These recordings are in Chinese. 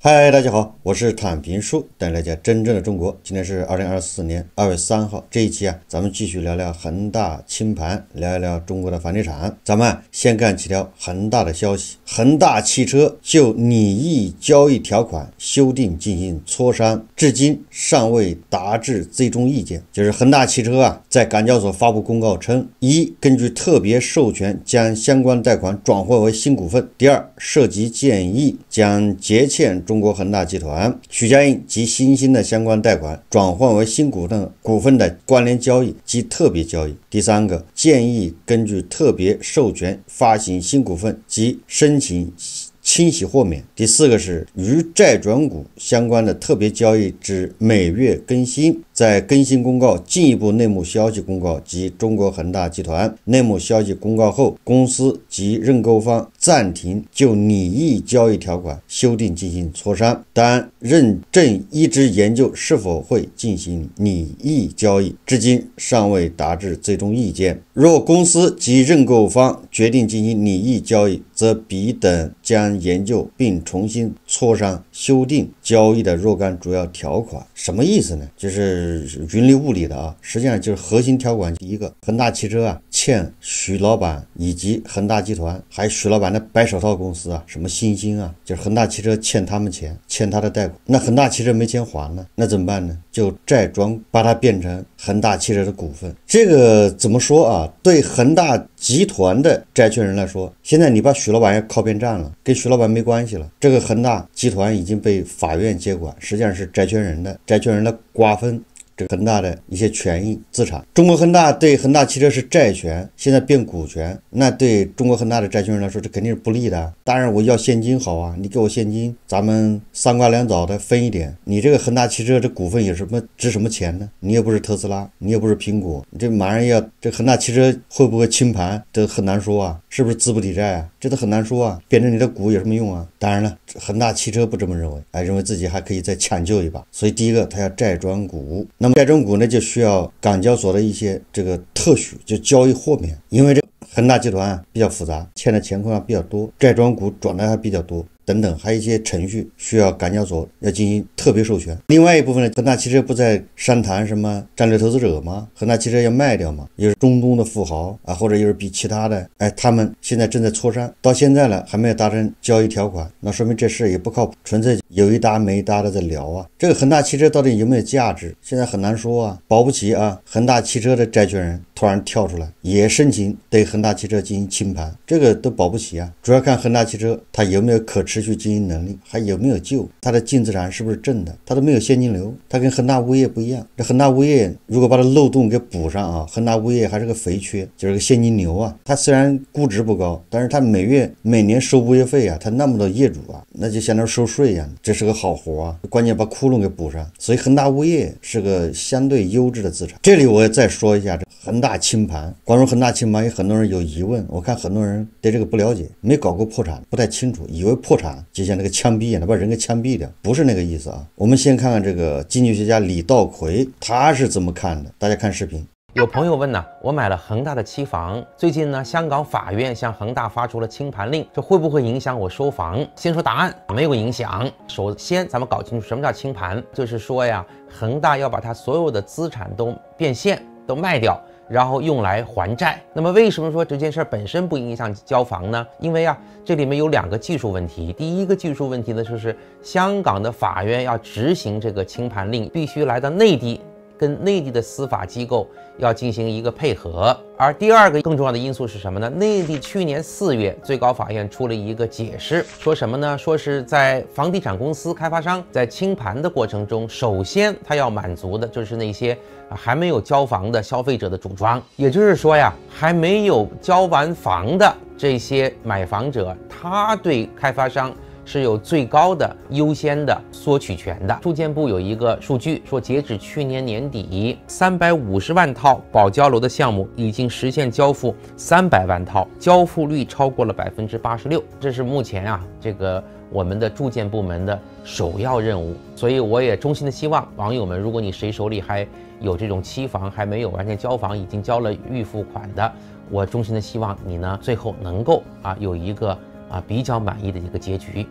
嗨，大家好，我是坦平叔，带你了解真正的中国。今天是二零二四年二月三号，这一期啊，咱们继续聊聊恒大清盘，聊一聊中国的房地产。咱们先看几条恒大的消息：恒大汽车就拟议交易条款修订进行磋商，至今尚未达至最终意见。就是恒大汽车啊，在港交所发布公告称，一根据特别授权将相关贷款转换为新股份；第二，涉及建议将结欠。中国恒大集团、许家印及新兴的相关贷款转换为新股份股份的关联交易及特别交易。第三个建议根据特别授权发行新股份及申请清洗豁免。第四个是与债转股相关的特别交易之每月更新。在更新公告、进一步内幕消息公告及中国恒大集团内幕消息公告后，公司及认购方暂停就拟议交易条款修订进行磋商。但认证一直研究是否会进行拟议交易，至今尚未达至最终意见。若公司及认购方决定进行拟议交易，则彼等将研究并重新磋商修订。交易的若干主要条款什么意思呢？就是云里雾里的啊，实际上就是核心条款。第一个，恒大汽车啊欠许老板以及恒大集团，还许老板的白手套公司啊，什么星星啊，就是恒大汽车欠他们钱，欠他的贷款。那恒大汽车没钱还呢，那怎么办呢？就债装把它变成恒大汽车的股份。这个怎么说啊？对恒大集团的债权人来说，现在你把许老板要靠边站了，跟许老板没关系了。这个恒大集团已经被法。法院接管实际上是债权人的债权人的瓜分这个恒大的一些权益资产。中国恒大对恒大汽车是债权，现在变股权，那对中国恒大的债权人来说，这肯定是不利的。当然我要现金好啊，你给我现金，咱们三瓜两枣的分一点。你这个恒大汽车这股份有什么值什么钱呢？你又不是特斯拉，你又不是苹果，这马上要这恒大汽车会不会清盘这很难说啊？是不是资不抵债啊？这都很难说啊！变成你的股有什么用啊？当然了。恒大汽车不这么认为，哎，认为自己还可以再抢救一把，所以第一个他要债转股，那么债转股呢就需要港交所的一些这个特许，就交易豁免，因为这恒大集团比较复杂，欠的钱款比较多，债转股转的还比较多。等等，还有一些程序需要港交所要进行特别授权。另外一部分呢，恒大汽车不在商谈什么战略投资者吗？恒大汽车要卖掉吗？又是中东的富豪啊，或者又是比其他的？哎，他们现在正在磋商，到现在了还没有达成交易条款，那说明这事也不靠谱，纯粹有一搭没一搭的在聊啊。这个恒大汽车到底有没有价值，现在很难说啊，保不齐啊，恒大汽车的债权人。突然跳出来，也申请对恒大汽车进行清盘，这个都保不齐啊！主要看恒大汽车它有没有可持续经营能力，还有没有救？它的净资产是不是正的？它都没有现金流，它跟恒大物业不一样。这恒大物业如果把它漏洞给补上啊，恒大物业还是个肥缺，就是个现金流啊。它虽然估值不高，但是它每月每年收物业费啊，它那么多业主啊，那就相当于收税一样，这是个好活啊。关键把窟窿给补上，所以恒大物业是个相对优质的资产。这里我也再说一下这恒大。大清盘，关于恒大清盘，有很多人有疑问，我看很多人对这个不了解，没搞过破产，不太清楚，以为破产就像那个枪毙一样，他把人给枪毙掉，不是那个意思啊。我们先看看这个经济学家李稻葵他是怎么看的，大家看视频。有朋友问呢，我买了恒大的期房，最近呢，香港法院向恒大发出了清盘令，这会不会影响我收房？先说答案，没有影响。首先，咱们搞清楚什么叫清盘，就是说呀，恒大要把它所有的资产都变现，都卖掉。然后用来还债。那么为什么说这件事本身不影响交房呢？因为啊，这里面有两个技术问题。第一个技术问题呢，就是香港的法院要执行这个清盘令，必须来到内地。跟内地的司法机构要进行一个配合，而第二个更重要的因素是什么呢？内地去年四月最高法院出了一个解释，说什么呢？说是在房地产公司开发商在清盘的过程中，首先他要满足的就是那些还没有交房的消费者的主张。也就是说呀，还没有交完房的这些买房者，他对开发商。是有最高的优先的索取权的。住建部有一个数据说，截止去年年底，三百五十万套保交楼的项目已经实现交付三百万套，交付率超过了百分之八十六。这是目前啊，这个我们的住建部门的首要任务。所以，我也衷心的希望网友们，如果你谁手里还有这种期房还没有完全交房，已经交了预付款的，我衷心的希望你呢，最后能够啊有一个啊比较满意的一个结局。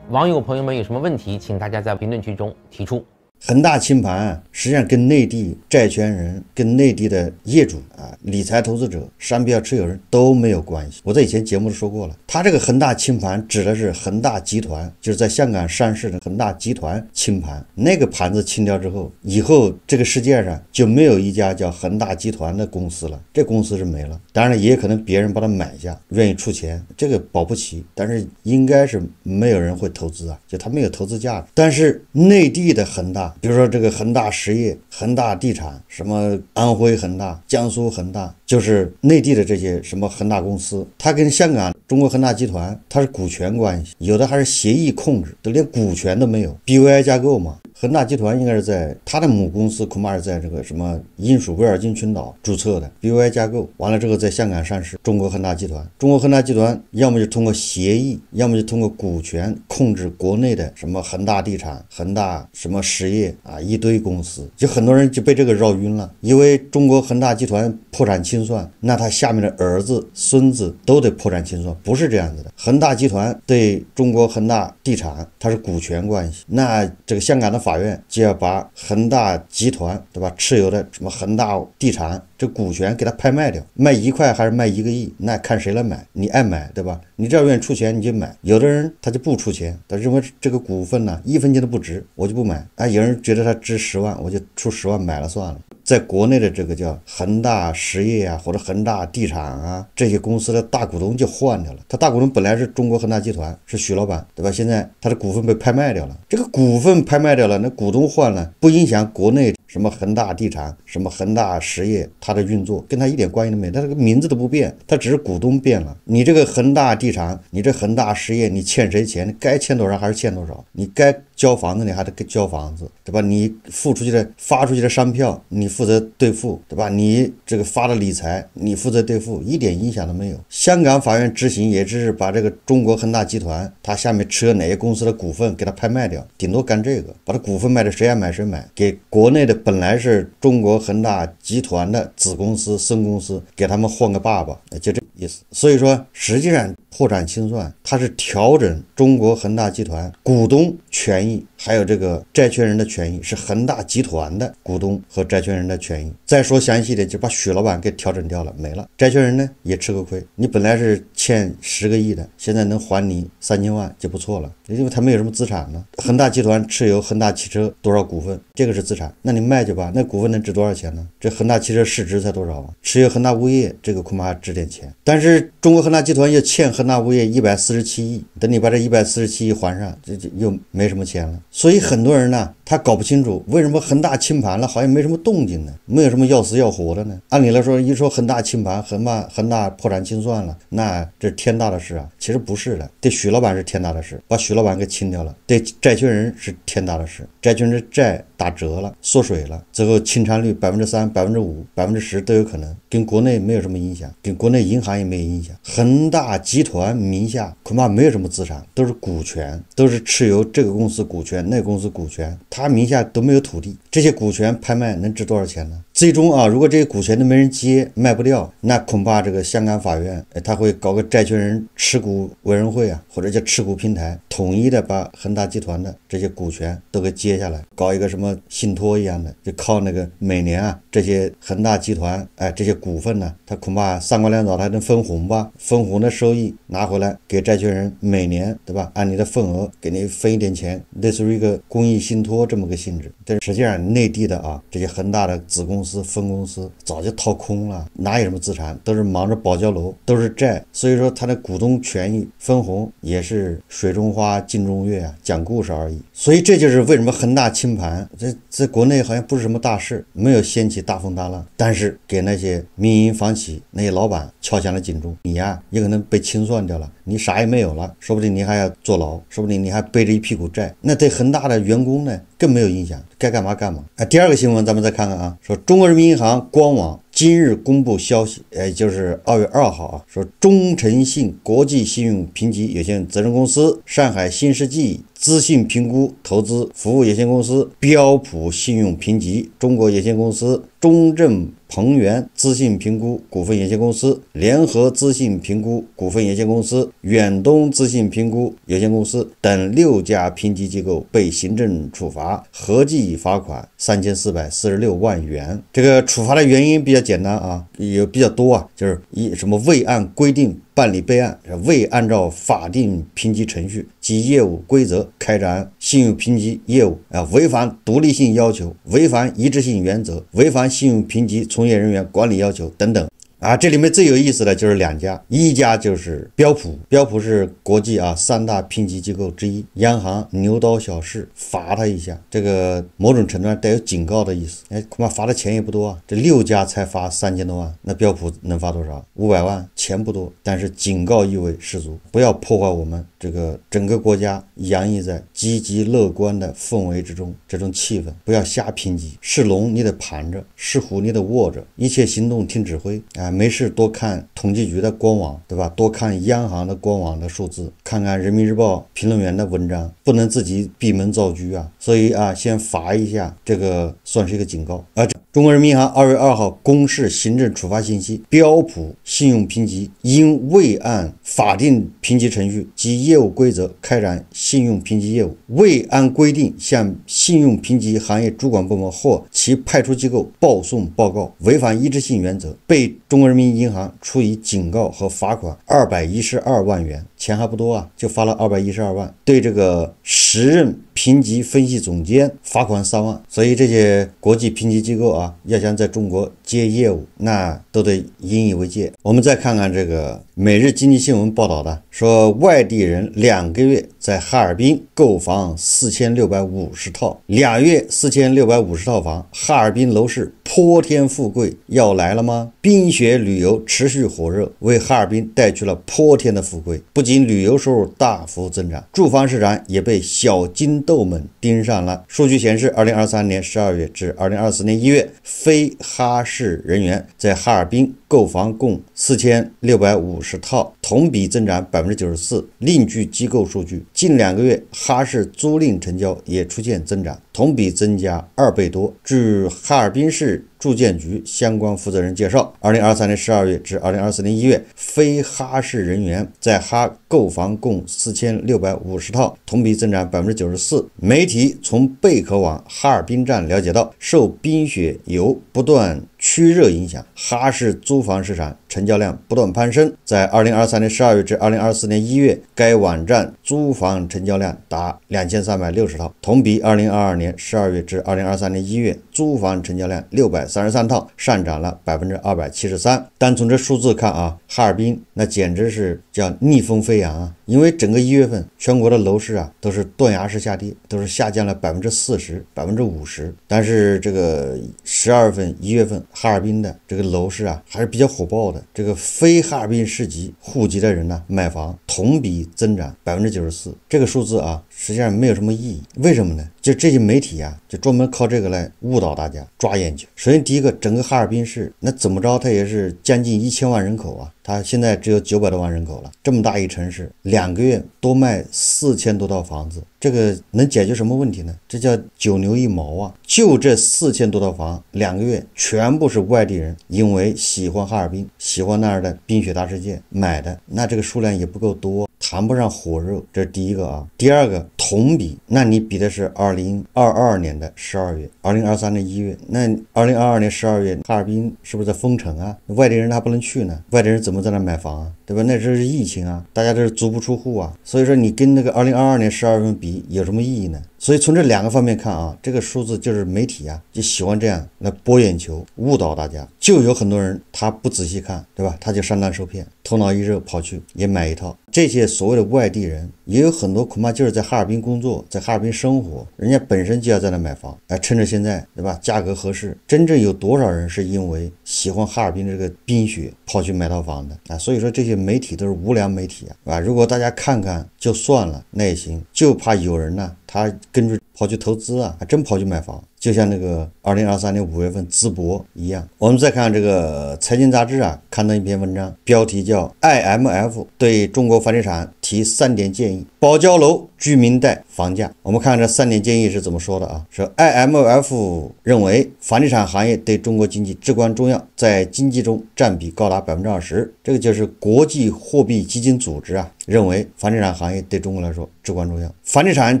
网友朋友们有什么问题，请大家在评论区中提出。恒大清盘实际上跟内地债权人、跟内地的业主啊、理财投资者、商标持有人都没有关系。我在以前节目说过了，他这个恒大清盘指的是恒大集团，就是在香港上市的恒大集团清盘。那个盘子清掉之后，以后这个世界上就没有一家叫恒大集团的公司了，这公司是没了。当然了，也可能别人把它买下，愿意出钱，这个保不齐。但是应该是没有人会投资啊，就它没有投资价值。但是内地的恒大。比如说这个恒大实业、恒大地产，什么安徽恒大、江苏恒大，就是内地的这些什么恒大公司，它跟香港中国恒大集团它是股权关系，有的还是协议控制，都连股权都没有，BVI 架构嘛。恒大集团应该是在它的母公司恐怕是在这个什么英属维尔京群岛注册的 B U I 架构，完了之后在香港上市。中国恒大集团，中国恒大集团要么就通过协议，要么就通过股权控制国内的什么恒大地产、恒大什么实业啊，一堆公司，就很多人就被这个绕晕了。因为中国恒大集团破产清算，那他下面的儿子、孙子都得破产清算，不是这样子的。恒大集团对中国恒大地产，它是股权关系，那这个香港的法。法院就要把恒大集团对吧持有的什么恒大地产这股权给他拍卖掉，卖一块还是卖一个亿，那看谁来买，你爱买对吧？你只要愿意出钱你就买，有的人他就不出钱，他认为这个股份呢一分钱都不值，我就不买。啊，有人觉得它值十万，我就出十万买了算了。在国内的这个叫恒大实业啊，或者恒大地产啊，这些公司的大股东就换掉了。他大股东本来是中国恒大集团，是许老板，对吧？现在他的股份被拍卖掉了。这个股份拍卖掉了，那股东换了，不影响国内什么恒大地产、什么恒大实业它的运作，跟他一点关系都没有。他这个名字都不变，他只是股东变了。你这个恒大地产，你这恒大实业，你欠谁钱，你该欠多少还是欠多少，你该。交房子你还得给交房子，对吧？你付出去的、发出去的商票，你负责兑付，对吧？你这个发的理财，你负责兑付，一点影响都没有。香港法院执行也只是把这个中国恒大集团它下面持有哪些公司的股份给它拍卖掉，顶多干这个，把它股份卖了，谁爱买谁买，给国内的本来是中国恒大集团的子公司、孙公司，给他们换个爸爸，就这意思。所以说，实际上破产清算它是调整中国恒大集团股东权益。り还有这个债权人的权益是恒大集团的股东和债权人的权益。再说详细的，就把许老板给调整掉了，没了。债权人呢也吃个亏，你本来是欠十个亿的，现在能还你三千万就不错了，因为他没有什么资产了。恒大集团持有恒大汽车多少股份？这个是资产，那你卖去吧，那股份能值多少钱呢？这恒大汽车市值才多少啊？持有恒大物业这个恐怕值点钱，但是中国恒大集团又欠恒大物业一百四十七亿，等你把这一百四十七亿还上，这就又没什么钱了。所以，很多人呢。他搞不清楚为什么恒大清盘了，好像没什么动静呢，没有什么要死要活的呢。按理来说，一说恒大清盘，恒大恒大破产清算了，那这天大的事啊。其实不是的，对许老板是天大的事，把许老板给清掉了；对债权人是天大的事，债权人的债打折了、缩水了，最后清偿率百分之三、百分之五、百分之十都有可能。跟国内没有什么影响，跟国内银行也没有影响。恒大集团名下恐怕没有什么资产，都是股权，都是持有这个公司股权、那个公司股权。他。他名下都没有土地，这些股权拍卖能值多少钱呢？最终啊，如果这些股权都没人接，卖不掉，那恐怕这个香港法院，他会搞个债权人持股委员会啊，或者叫持股平台，统一的把恒大集团的这些股权都给接下来，搞一个什么信托一样的，就靠那个每年啊，这些恒大集团哎，这些股份呢，他恐怕三瓜两枣他能分红吧？分红的收益拿回来给债权人每年对吧？按你的份额给你分一点钱，类似于一个公益信托。这么个性质，但实际上内地的啊，这些恒大的子公司、分公司早就掏空了，哪有什么资产？都是忙着保交楼，都是债，所以说它的股东权益分红也是水中花、镜中月啊，讲故事而已。所以这就是为什么恒大清盘，在在国内好像不是什么大事，没有掀起大风大浪，但是给那些民营房企那些老板敲响了警钟，你啊也可能被清算掉了。你啥也没有了，说不定你还要坐牢，说不定你还背着一屁股债。那对恒大的员工呢，更没有影响，该干嘛干嘛。啊，第二个新闻咱们再看看啊，说中国人民银行官网今日公布消息，也就是二月二号啊，说中诚信国际信用评级有限责任公司、上海新世纪资信评估投资服务有限公司、标普信用评级中国有限公司、中证。鹏源资信评估股份有限公司、联合资信评估股份有限公司、远东资信评估有限公司等六家评级机构被行政处罚，合计罚款三千四百四十六万元。这个处罚的原因比较简单啊，也比较多啊，就是一什么未按规定。办理备案未按照法定评级程序及业务规则开展信用评级业务，啊，违反独立性要求，违反一致性原则，违反信用评级从业人员管理要求等等。啊，这里面最有意思的就是两家，一家就是标普，标普是国际啊三大评级机构之一，央行牛刀小试罚他一下，这个某种程度上带有警告的意思。哎，恐怕罚的钱也不多啊，这六家才罚三千多万，那标普能罚多少？五百万，钱不多，但是警告意味十足，不要破坏我们这个整个国家洋溢在积极乐观的氛围之中，这种气氛不要瞎评级。是龙你得盘着，是虎你得卧着，一切行动听指挥啊。没事多看统计局的官网，对吧？多看央行的官网的数字，看看人民日报评论员的文章，不能自己闭门造车啊。所以啊，先罚一下，这个算是一个警告啊。中国人民银行二月二号公示行政处罚信息，标普信用评级因未按法定评级程序及业务规则开展信用评级业务，未按规定向信用评级行业主管部门或其派出机构报送报告，违反一致性原则，被中。中国人民银行处以警告和罚款二百一十二万元，钱还不多啊，就罚了二百一十二万。对这个时任评级分析总监罚款三万，所以这些国际评级机构啊，要想在中国接业务，那都得引以为戒。我们再看看这个《每日经济新闻》报道的。说外地人两个月在哈尔滨购房四千六百五十套，两月四千六百五十套房，哈尔滨楼市泼天富贵要来了吗？冰雪旅游持续火热，为哈尔滨带去了泼天的富贵。不仅旅游收入大幅增长，住房市场也被小金豆们盯上了。数据显示，二零二三年十二月至二零二四年一月，非哈市人员在哈尔滨。购房共四千六百五十套，同比增长百分之九十四。另据机构数据，近两个月哈市租赁成交也出现增长，同比增加二倍多。据哈尔滨市。住建局相关负责人介绍，二零二三年十二月至二零二四年一月，非哈市人员在哈购房共四千六百五十套，同比增长百分之九十四。媒体从贝壳网哈尔滨站了解到，受冰雪油不断趋热影响，哈市租房市场成交量不断攀升。在二零二三年十二月至二零二四年一月，该网站租房成交量达两千三百六十套，同比二零二二年十二月至二零二三年一月租房成交量六百。三十三套上涨了百分之二百七十三，单从这数字看啊，哈尔滨那简直是叫逆风飞扬啊！因为整个一月份，全国的楼市啊都是断崖式下跌，都是下降了百分之四十、百分之五十。但是这个十二月份、一月份，哈尔滨的这个楼市啊还是比较火爆的。这个非哈尔滨市级户籍的人呢，买房同比增长百分之九十四，这个数字啊实际上没有什么意义，为什么呢？就这些媒体啊，就专门靠这个来误导大家抓眼球。首先，第一个，整个哈尔滨市，那怎么着，它也是将近一千万人口啊。它现在只有九百多万人口了，这么大一城市，两个月多卖四千多套房子，这个能解决什么问题呢？这叫九牛一毛啊！就这四千多套房，两个月全部是外地人，因为喜欢哈尔滨，喜欢那儿的冰雪大世界买的。那这个数量也不够多，谈不上火热。这是第一个啊。第二个同比，那你比的是二零二二年的十二月。二零二三年一月，那二零二二年十二月，哈尔滨是不是在封城啊？外地人还不能去呢，外地人怎么在那买房啊？对吧？那时候是疫情啊，大家都是足不出户啊。所以说，你跟那个二零二二年十二份比有什么意义呢？所以从这两个方面看啊，这个数字就是媒体啊，就喜欢这样来博眼球、误导大家。就有很多人他不仔细看，对吧？他就上当受骗，头脑一热跑去也买一套。这些所谓的外地人也有很多，恐怕就是在哈尔滨工作，在哈尔滨生活，人家本身就要在那买房，哎，趁着现在，对吧？价格合适。真正有多少人是因为喜欢哈尔滨这个冰雪跑去买套房的啊？所以说这些媒体都是无良媒体啊，啊！如果大家看看就算了，那也行，就怕有人呢。他根据跑去投资啊，还真跑去买房，就像那个二零二三年五月份淄博一样。我们再看这个财经杂志啊，看登一篇文章，标题叫《IMF 对中国房地产》。提三点建议：保交楼、居民贷、房价。我们看这三点建议是怎么说的啊？说 IMF 认为房地产行业对中国经济至关重要，在经济中占比高达百分之二十。这个就是国际货币基金组织啊，认为房地产行业对中国来说至关重要。房地产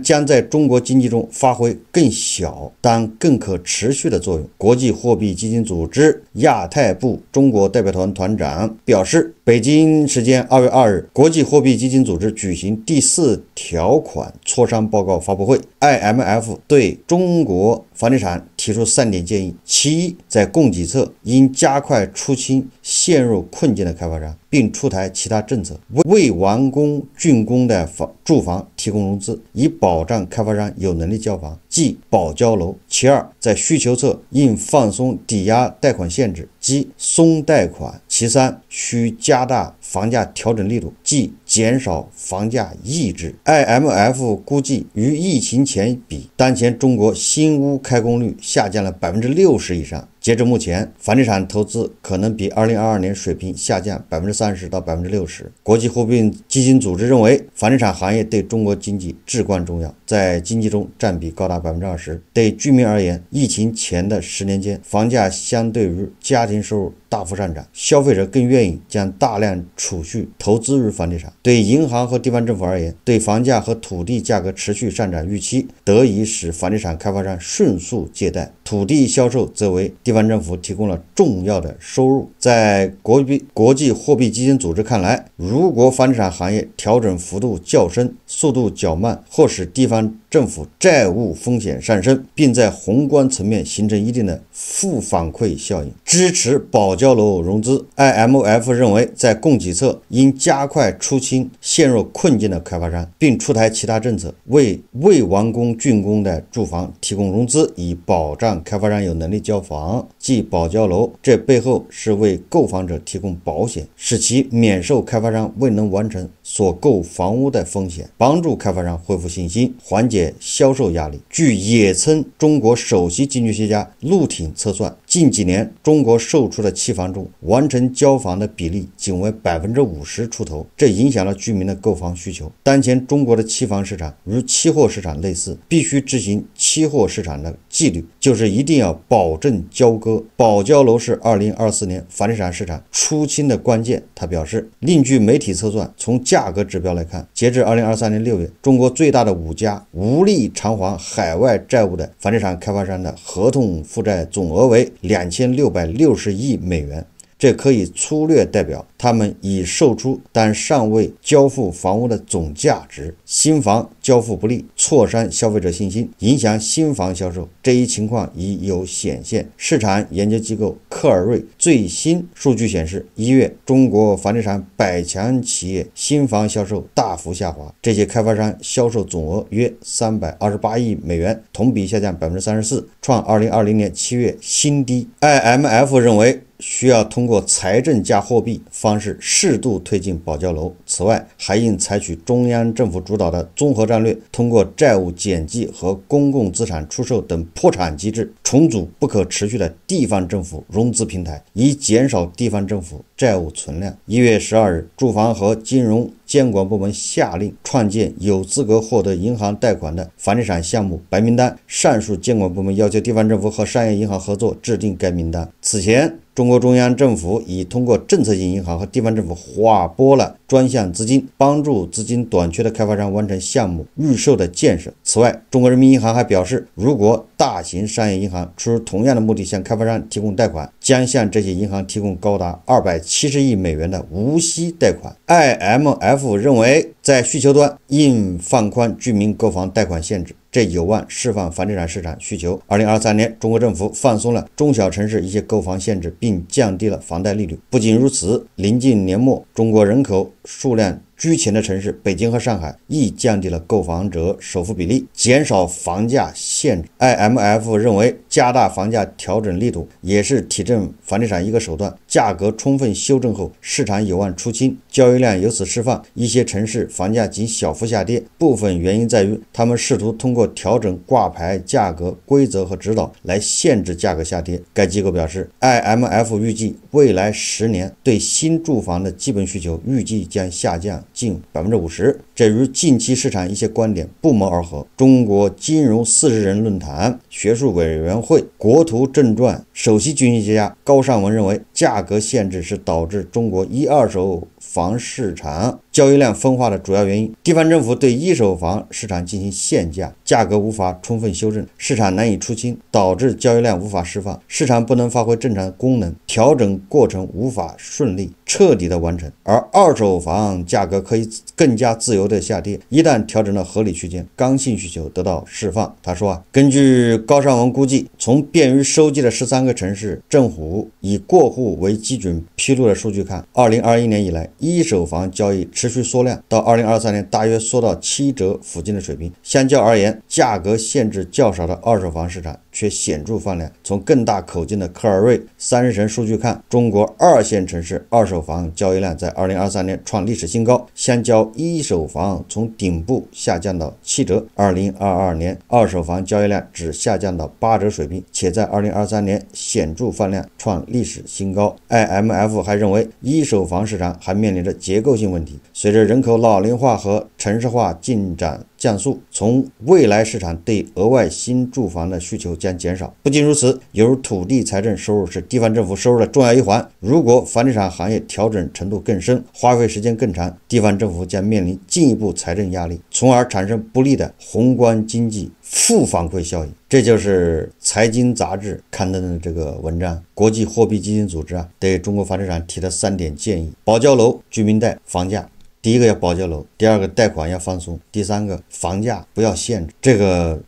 将在中国经济中发挥更小但更可持续的作用。国际货币基金组织亚太部中国代表团团长表示，北京时间二月二日，国际货币基金组。是举行第四条款磋商报告发布会。IMF 对中国房地产提出三点建议：其一，在供给侧应加快出清陷入困境的开发商，并出台其他政策，为未完工竣工的房住房提供融资，以保障开发商有能力交房，即保交楼；其二，在需求侧应放松抵押贷款限制，即松贷款；其三，需加大房价调整力度，即。减少房价抑制。IMF 估计，与疫情前比，当前中国新屋开工率下降了百分之六十以上。截至目前，房地产投资可能比2022年水平下降30%到60%。国际货币基金组织认为，房地产行业对中国经济至关重要，在经济中占比高达20%。对居民而言，疫情前的十年间，房价相对于家庭收入大幅上涨，消费者更愿意将大量储蓄投资于房地产。对银行和地方政府而言，对房价和土地价格持续上涨预期，得以使房地产开发商迅速借贷，土地销售则为。地方政府提供了重要的收入。在国币国际货币基金组织看来，如果房地产行业调整幅度较深、速度较慢，或使地方政府债务风险上升，并在宏观层面形成一定的负反馈效应，支持保交楼融资。IMF 认为，在供给侧应加快出清陷入困境的开发商，并出台其他政策，为未完工竣工的住房提供融资，以保障开发商有能力交房。即保交楼，这背后是为购房者提供保险，使其免受开发商未能完成。所购房屋的风险，帮助开发商恢复信心，缓解销售压力。据野村中国首席经济学家陆挺测算，近几年中国售出的期房中，完成交房的比例仅为百分之五十出头，这影响了居民的购房需求。当前中国的期房市场与期货市场类似，必须执行期货市场的纪律，就是一定要保证交割。保交楼是二零二四年房地产市场出清的关键，他表示。另据媒体测算，从价。价格指标来看，截至二零二三年六月，中国最大的五家无力偿还海外债务的房地产开发商的合同负债总额为两千六百六十亿美元。这可以粗略代表他们已售出但尚未交付房屋的总价值。新房交付不利，挫伤消费者信心，影响新房销售。这一情况已有显现。市场研究机构克尔瑞最新数据显示，一月中国房地产百强企业新房销售大幅下滑，这些开发商销售总额约三百二十八亿美元，同比下降百分之三十四，创二零二零年七月新低。IMF 认为。需要通过财政加货币方式适度推进保交楼。此外，还应采取中央政府主导的综合战略，通过债务减记和公共资产出售等破产机制。重组不可持续的地方政府融资平台，以减少地方政府债务存量。一月十二日，住房和金融监管部门下令创建有资格获得银行贷款的房地产项目白名单。上述监管部门要求地方政府和商业银行合作制定该名单。此前，中国中央政府已通过政策性银行和地方政府划拨了专项资金，帮助资金短缺的开发商完成项目预售的建设。此外，中国人民银行还表示，如果大型商业银行出于同样的目的，向开发商提供贷款，将向这些银行提供高达二百七十亿美元的无息贷款。IMF 认为，在需求端应放宽居民购房贷款限制，这有望释放房地产市场需求。二零二三年，中国政府放松了中小城市一些购房限制，并降低了房贷利率。不仅如此，临近年末，中国人口数量。居前的城市北京和上海亦降低了购房者首付比例，减少房价限。制。IMF 认为，加大房价调整力度也是提振房地产一个手段。价格充分修正后，市场有望出清，交易量由此释放。一些城市房价仅小幅下跌，部分原因在于他们试图通过调整挂牌价格规则和指导来限制价格下跌。该机构表示，IMF 预计未来十年对新住房的基本需求预计将下降。近百分之五十，这与近期市场一些观点不谋而合。中国金融四十人论坛学术委员会、国图正传首席经济学家高善文认为，价格限制是导致中国一二手。房市场交易量分化的主要原因，地方政府对一手房市场进行限价，价格无法充分修正，市场难以出清，导致交易量无法释放，市场不能发挥正常功能，调整过程无法顺利彻底的完成。而二手房价格可以更加自由的下跌，一旦调整到合理区间，刚性需求得到释放。他说啊，根据高尚文估计，从便于收集的十三个城市政府以过户为基准披露的数据看，二零二一年以来。一手房交易持续缩量，到二零二三年大约缩到七折附近的水平。相较而言，价格限制较少的二手房市场。却显著放量。从更大口径的克尔瑞三十城数据看，中国二线城市二手房交易量在2023年创历史新高，相较一手房从顶部下降到七折。2022年二手房交易量只下降到八折水平，且在2023年显著放量创历史新高。IMF 还认为，一手房市场还面临着结构性问题，随着人口老龄化和城市化进展。降速，从未来市场对额外新住房的需求将减少。不仅如此，由于土地财政收入是地方政府收入的重要一环，如果房地产行业调整程度更深、花费时间更长，地方政府将面临进一步财政压力，从而产生不利的宏观经济负反馈效应。这就是财经杂志刊登的这个文章。国际货币基金组织啊，对中国房地产提的三点建议：保交楼、居民贷、房价。第一个要保交楼，第二个贷款要放松，第三个房价不要限制。这个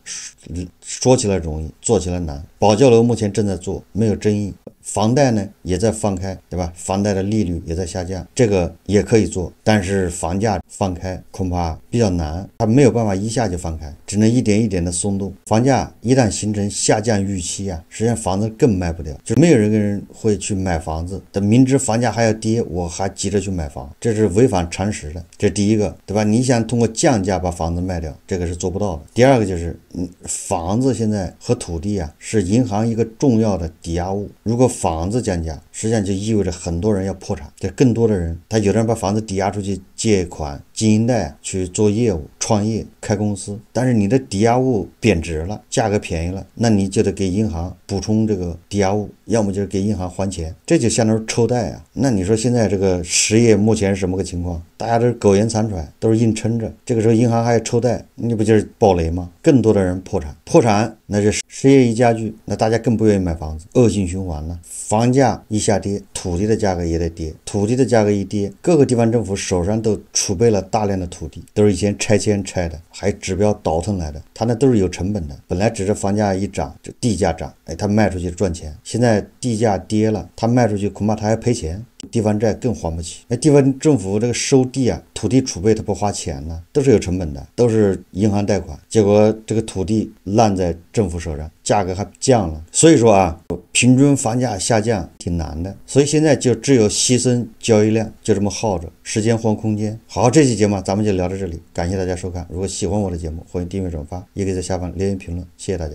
说说起来容易，做起来难。保交楼目前正在做，没有争议。房贷呢也在放开，对吧？房贷的利率也在下降，这个也可以做。但是房价放开恐怕比较难，它没有办法一下就放开，只能一点一点的松动。房价一旦形成下降预期啊，实际上房子更卖不掉，就没有人跟人会去买房子。等明知房价还要跌，我还急着去买房，这是违反常识的。这是第一个，对吧？你想通过降价把房子卖掉，这个是做不到的。第二个就是，嗯，房子现在和土地啊是银行一个重要的抵押物，如果房子降价，实际上就意味着很多人要破产，就更多的人，他有的人把房子抵押出去。借款经营贷去做业务创业开公司，但是你的抵押物贬值了，价格便宜了，那你就得给银行补充这个抵押物，要么就是给银行还钱，这就相当于抽贷啊。那你说现在这个实业目前是什么个情况？大家都是苟延残喘，都是硬撑着。这个时候银行还要抽贷，那不就是暴雷吗？更多的人破产，破产那就失业一加剧，那大家更不愿意买房子，恶性循环了。房价一下跌，土地的价格也得跌，土地的价格一跌，各个地方政府手上都。储备了大量的土地，都是以前拆迁拆的，还指标倒腾来的，他那都是有成本的。本来只是房价一涨，这地价涨，哎，他卖出去赚钱。现在地价跌了，他卖出去恐怕他还赔钱。地方债更还不起，那地方政府这个收地啊，土地储备它不花钱呢，都是有成本的，都是银行贷款，结果这个土地烂在政府手上，价格还降了，所以说啊，平均房价下降挺难的，所以现在就只有牺牲交易量，就这么耗着时间换空间。好，这期节目咱们就聊到这里，感谢大家收看。如果喜欢我的节目，欢迎订阅转发，也可以在下方留言评论，谢谢大家。